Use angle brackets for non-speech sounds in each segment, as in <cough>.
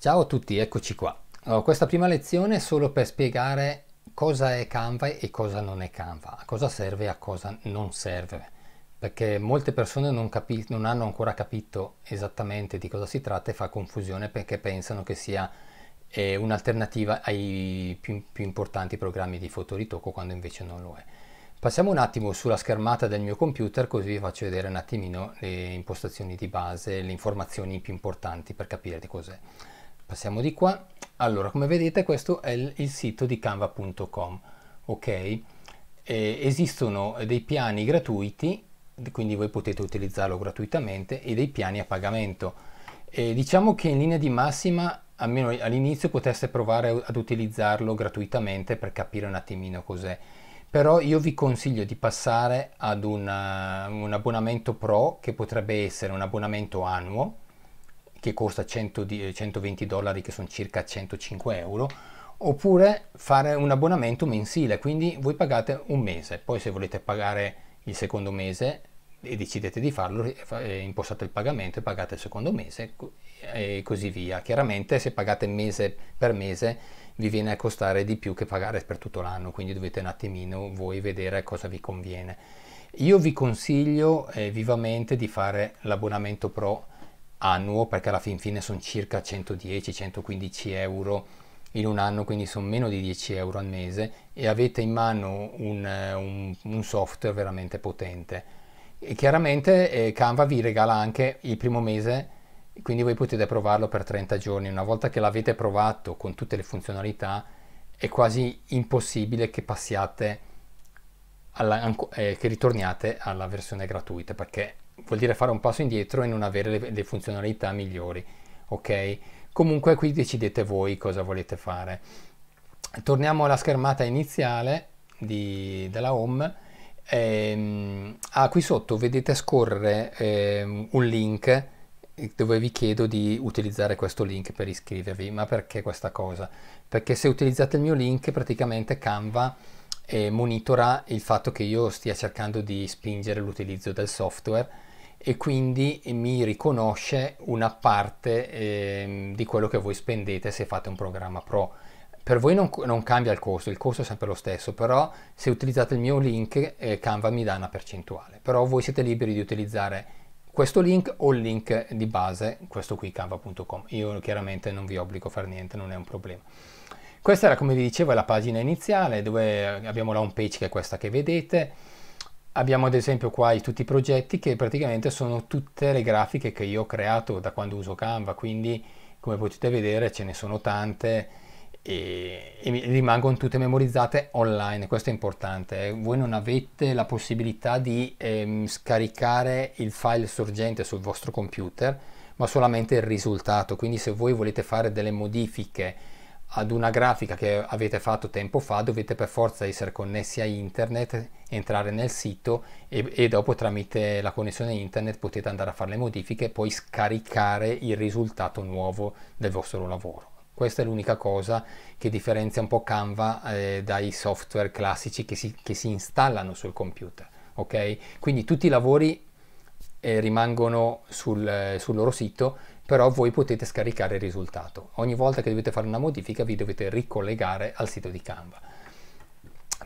Ciao a tutti, eccoci qua. Allora, questa prima lezione è solo per spiegare cosa è Canva e cosa non è Canva, a cosa serve e a cosa non serve, perché molte persone non, non, hanno ancora capito esattamente di cosa si tratta e fa confusione perché pensano che sia eh, un'alternativa ai più, più importanti programmi di fotoritocco quando invece non lo è. Passiamo un attimo sulla schermata del mio computer così vi faccio vedere un attimino le impostazioni di base, le informazioni più importanti per capire di cos'è. Passiamo di qua. Allora, come vedete questo è il, il sito di canva.com, ok? E esistono dei piani gratuiti, quindi voi potete utilizzarlo gratuitamente, e dei piani a pagamento. E diciamo che in linea di massima almeno all'inizio poteste provare ad utilizzarlo gratuitamente per capire un attimino cos'è però io vi consiglio di passare ad una, un abbonamento pro che potrebbe essere un abbonamento annuo che costa 100 di, 120 eh, dollari che sono circa 105 euro oppure fare un abbonamento mensile quindi voi pagate un mese poi se volete pagare il secondo mese e decidete di farlo eh, eh, impostate il pagamento e pagate il secondo mese e così via chiaramente se pagate mese per mese vi viene a costare di più che pagare per tutto l'anno quindi dovete un attimino voi vedere cosa vi conviene io vi consiglio eh, vivamente di fare l'abbonamento pro annuo perché alla fin fine sono circa 110-115 euro in un anno, quindi sono meno di 10 euro al mese e avete in mano un, un, un software veramente potente. E chiaramente eh, Canva vi regala anche il primo mese, quindi voi potete provarlo per 30 giorni. Una volta che l'avete provato con tutte le funzionalità, è quasi impossibile che passiate alla, eh, che ritorniate alla versione gratuita perché vuol dire fare un passo indietro e non avere le, le funzionalità migliori, ok? Comunque qui decidete voi cosa volete fare. Torniamo alla schermata iniziale di, della home. Ehm, ah, qui sotto vedete scorrere ehm, un link dove vi chiedo di utilizzare questo link per iscrivervi. Ma perché questa cosa? Perché se utilizzate il mio link praticamente Canva eh, monitora il fatto che io stia cercando di spingere l'utilizzo del software e quindi mi riconosce una parte eh, di quello che voi spendete se fate un programma pro. Per voi non, non, cambia il costo, il costo è sempre lo stesso, però se utilizzate il mio link eh, Canva mi dà una percentuale, però voi siete liberi di utilizzare questo link o il link di base, questo qui canva.com. Io chiaramente non vi obbligo a fare niente, non è un problema. Questa era come vi dicevo la pagina iniziale dove abbiamo la home page che è questa che vedete Abbiamo ad esempio qua tutti i progetti che praticamente sono tutte le grafiche che io ho creato da quando uso Canva, quindi come potete vedere ce ne sono tante e, e rimangono tutte memorizzate online, questo è importante. Eh. Voi non avete la possibilità di ehm, scaricare il file sorgente sul vostro computer, ma solamente il risultato, quindi se voi volete fare delle modifiche ad una grafica che avete fatto tempo fa dovete per forza essere connessi a internet, entrare nel sito e, e, dopo tramite la connessione internet potete andare a fare le modifiche e poi scaricare il risultato nuovo del vostro lavoro. Questa è l'unica cosa che differenzia un po' Canva eh, dai software classici che si, che si installano sul computer. Okay? Quindi tutti i lavori eh, rimangono sul, eh, sul loro sito, però voi potete scaricare il risultato. Ogni volta che dovete fare una modifica vi dovete ricollegare al sito di Canva.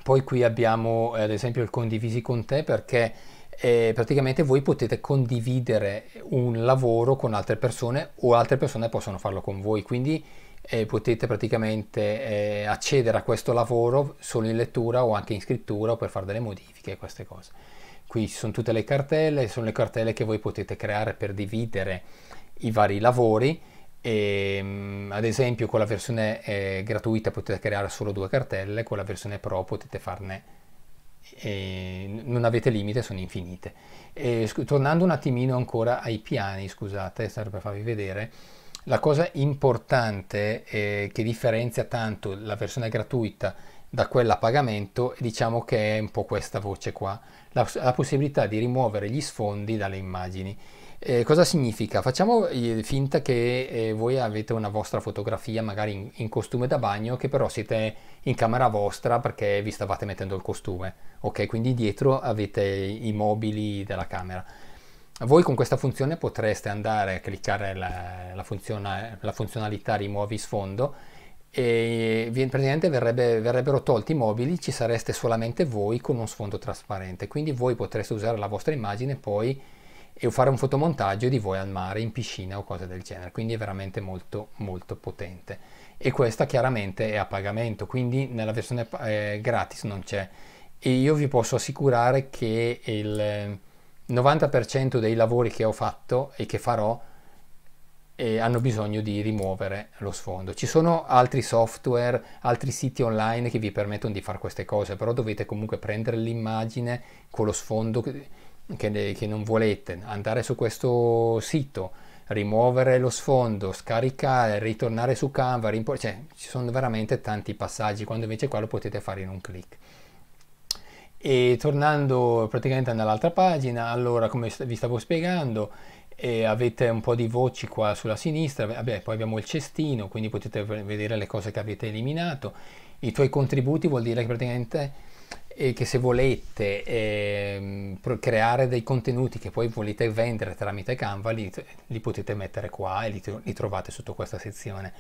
Poi qui abbiamo eh, ad esempio il condivisi con te perché eh, praticamente voi potete condividere un lavoro con altre persone o altre persone possono farlo con voi, quindi eh, potete praticamente eh, accedere a questo lavoro solo in lettura o anche in scrittura o per fare delle modifiche queste cose qui ci sono tutte le cartelle, sono le cartelle che voi potete creare per dividere i vari lavori e, ehm, ad esempio con la versione eh, gratuita potete creare solo due cartelle, con la versione pro potete farne eh, non avete limite, sono infinite. E, tornando un attimino ancora ai piani, scusate, stavo per farvi vedere, la cosa importante eh, che differenzia tanto la versione gratuita da quella a pagamento e diciamo che è un po' questa voce qua, la, la possibilità di rimuovere gli sfondi dalle immagini. Eh, cosa significa? Facciamo eh, finta che eh, voi avete una vostra fotografia magari in, in, costume da bagno che però siete in camera vostra perché vi stavate mettendo il costume, ok? Quindi dietro avete i mobili della camera. Voi con questa funzione potreste andare a cliccare la, la, funziona, la funzionalità rimuovi sfondo e praticamente verrebbe, verrebbero tolti i mobili, ci sareste solamente voi con uno sfondo trasparente, quindi voi potreste usare la vostra immagine poi e fare un fotomontaggio di voi al mare, in piscina o cose del genere, quindi è veramente molto molto potente e questa chiaramente è a pagamento, quindi nella versione eh, gratis non c'è e io vi posso assicurare che il 90% dei lavori che ho fatto e che farò eh, hanno bisogno di rimuovere lo sfondo. Ci sono altri software, altri siti online che vi permettono di fare queste cose, però dovete comunque prendere l'immagine con lo sfondo che, che, che non volete, andare su questo sito, rimuovere lo sfondo, scaricare, ritornare su Canva, rimpor- cioè ci sono veramente tanti passaggi, quando invece qua lo potete fare in un clic. E tornando praticamente nell'altra pagina, allora come vi stavo spiegando, e avete un po' di voci qua sulla sinistra, Vabbè, poi abbiamo il cestino, quindi potete vedere le cose che avete eliminato, i tuoi contributi vuol dire che praticamente eh, che se volete eh, creare dei contenuti che poi volete vendere tramite Canva li, li potete mettere qua e li, li, trovate sotto questa sezione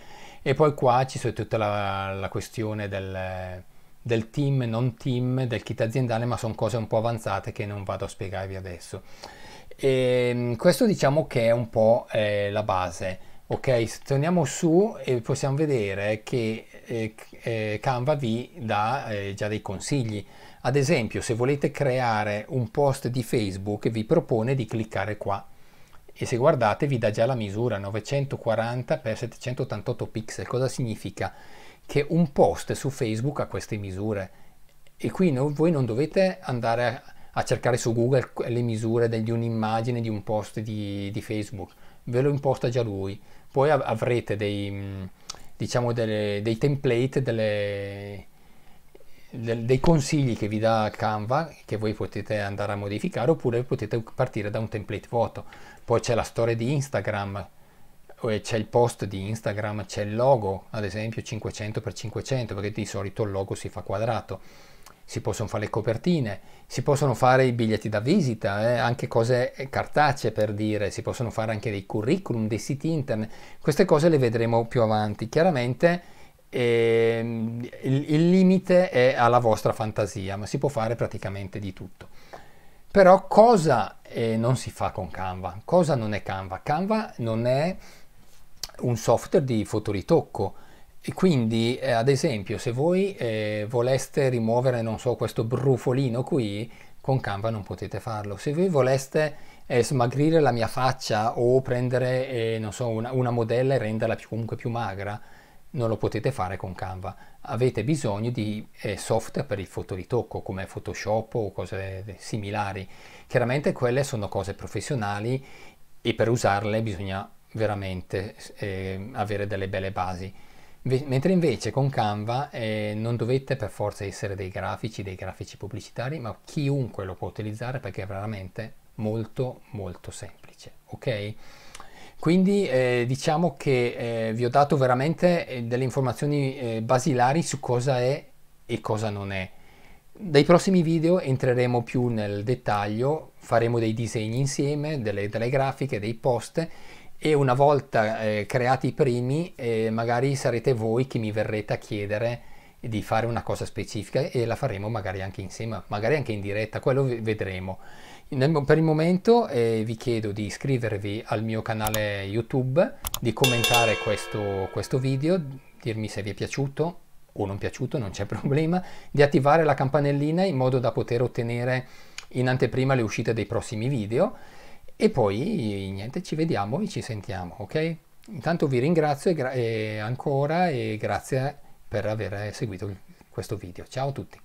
e poi qua ci sono tutta la, la questione del, del team, non team, del kit aziendale ma sono cose un po' avanzate che non vado a spiegarvi adesso e ehm, questo diciamo che è un po' eh, la base. Ok, torniamo su e eh, possiamo vedere che eh, eh, Canva vi dà eh, già dei consigli. Ad esempio, se volete creare un post di Facebook, vi propone di cliccare qua. E se guardate vi dà già la misura 940 x 788 pixel. Cosa significa? Che un post su Facebook ha queste misure. E qui no, voi non dovete andare a a cercare su Google le misure di un'immagine di un post di, di Facebook, ve lo imposta già lui, poi avrete dei, mm, diciamo delle, dei template, delle, de, dei consigli che vi dà Canva che voi potete andare a modificare oppure potete partire da un template vuoto, poi c'è la storia di Instagram c'è il post di Instagram, c'è il logo, ad esempio 500x500, perché di solito il logo si fa quadrato si possono fare le copertine, si possono fare i biglietti da visita, eh, anche cose eh, cartacee per dire, si possono fare anche dei curriculum, dei siti internet, queste cose le vedremo più avanti. Chiaramente eh, il, il limite è alla vostra fantasia, ma si può fare praticamente di tutto. Però cosa eh, non si fa con Canva? Cosa non è Canva? Canva non è un software di fotoritocco, e quindi, eh, ad esempio, se voi eh, voleste rimuovere, non so, questo brufolino qui, con Canva non potete farlo. Se voi voleste eh, smagrire la mia faccia o prendere, eh, non so, una, una, modella e renderla più, comunque più magra, non lo potete fare con Canva. Avete bisogno di eh, software per il fotoritocco, come Photoshop o cose eh, similari. Chiaramente quelle sono cose professionali e per usarle bisogna veramente avere delle belle basi. Mentre invece con Canva eh, non dovete per forza essere dei grafici, dei grafici pubblicitari, ma chiunque lo può utilizzare perché è veramente molto molto semplice, ok? Quindi eh, diciamo che eh, vi ho dato veramente eh, delle informazioni eh, basilari su cosa è e cosa non è. Dai prossimi video entreremo più nel dettaglio, faremo dei disegni insieme, delle, delle grafiche, dei post e una volta eh, creati i primi eh, magari sarete voi che mi verrete a chiedere di fare una cosa specifica e la faremo magari anche insieme, magari anche in diretta, quello vedremo. per il momento eh, vi chiedo di iscrivervi al mio canale YouTube, di commentare questo, questo video, dirmi se vi è piaciuto o non piaciuto, non c'è <laughs> problema, di attivare la campanellina in modo da poter ottenere in anteprima le uscite dei prossimi video e poi niente, ci vediamo e ci sentiamo, ok? Intanto vi ringrazio e e ancora e grazie per aver seguito questo video. Ciao a tutti!